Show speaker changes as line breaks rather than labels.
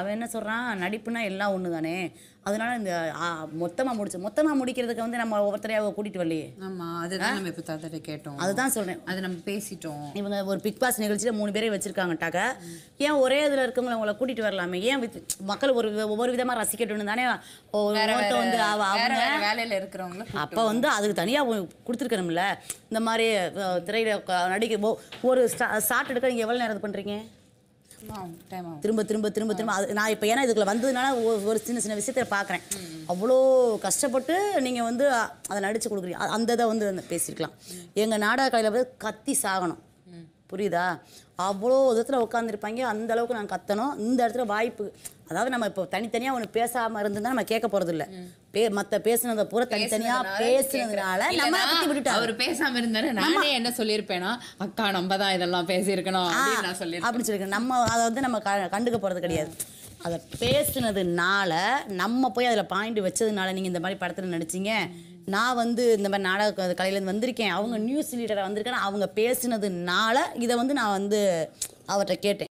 அவன் என்ன சொல்கிறான் நடிப்புனா எல்லாம் ஒன்று தானே அதனால இந்த மொத்தமாக முடிச்சு மொத்தமாக முடிக்கிறதுக்கு வந்து நம்ம ஒவ்வொருத்தரையாக கூட்டிகிட்டு வரலையே ஆமாம் அதுதான் நம்ம இப்போ கேட்டோம் அதுதான் சொல்கிறேன் அது நம்ம பேசிட்டோம் இவங்க ஒரு பிக் பாஸ் நிகழ்ச்சியில் மூணு பேரே வச்சுருக்காங்கட்டாக்க ஏன் ஒரே இதில் இருக்கவங்களை அவங்கள கூட்டிகிட்டு வரலாமே ஏன் வித் மக்கள் ஒரு ஒவ்வொரு விதமாக ரசிக்கட்டும்னு தானே வந்து அவங்க வேலையில்
இருக்கிறவங்கள அப்போ வந்து
அதுக்கு தனியாக கொடுத்துருக்கணும்ல இந்த மாதிரி திரையில் நடிக்க ஒரு ஸ்டா ஷார்ட் எடுக்க நீங்கள் எவ்வளோ நேரம் இது பண்ணுறீங்க திரும்ப திரும்ப திரும்ப திரும்ப அது நான் இப்போ ஏன்னா இதுக்குள்ள வந்ததுனால ஒரு சின்ன சின்ன விஷயத்த பார்க்குறேன் அவ்வளோ கஷ்டப்பட்டு நீங்கள் வந்து அதை நடித்து கொடுக்குறீங்க அந்த இதை வந்து பேசியிருக்கலாம் எங்கள் நாடக கலையில் வந்து கத்தி சாகணும் புரியுதா அவ்வளோ விதத்தில் உட்காந்துருப்பாங்க அந்த அளவுக்கு நான் கத்தணும் இந்த இடத்துல வாய்ப்பு அதாவது நம்ம இப்போ தனித்தனியாக ஒன்று பேசாமல் இருந்தால் நம்ம கேட்க போகிறது இல்லை பே மற்ற பேசுனதை பூரா தனித்தனியாக பேசுனதுனால நம்ம விட்டுட்டு அவர் பேசாமல் இருந்தாரு நானே என்ன சொல்லியிருப்பேனா அக்கா நம்ம தான் இதெல்லாம் பேசியிருக்கணும் அப்படின்னு சொல்லியிருக்கேன் நம்ம அதை வந்து நம்ம கண்டுக்க போகிறது கிடையாது அதை பேசுனதுனால நம்ம போய் அதில் பாயிண்ட் வச்சதுனால நீங்கள் இந்த மாதிரி படத்தில் நடிச்சிங்க நான் வந்து இந்த மாதிரி நாடக கலையிலேருந்து வந்திருக்கேன் அவங்க நியூஸ் லீடராக வந்திருக்கேன் அவங்க பேசினதுனால இதை வந்து நான் வந்து அவர்கிட்ட கேட்டேன்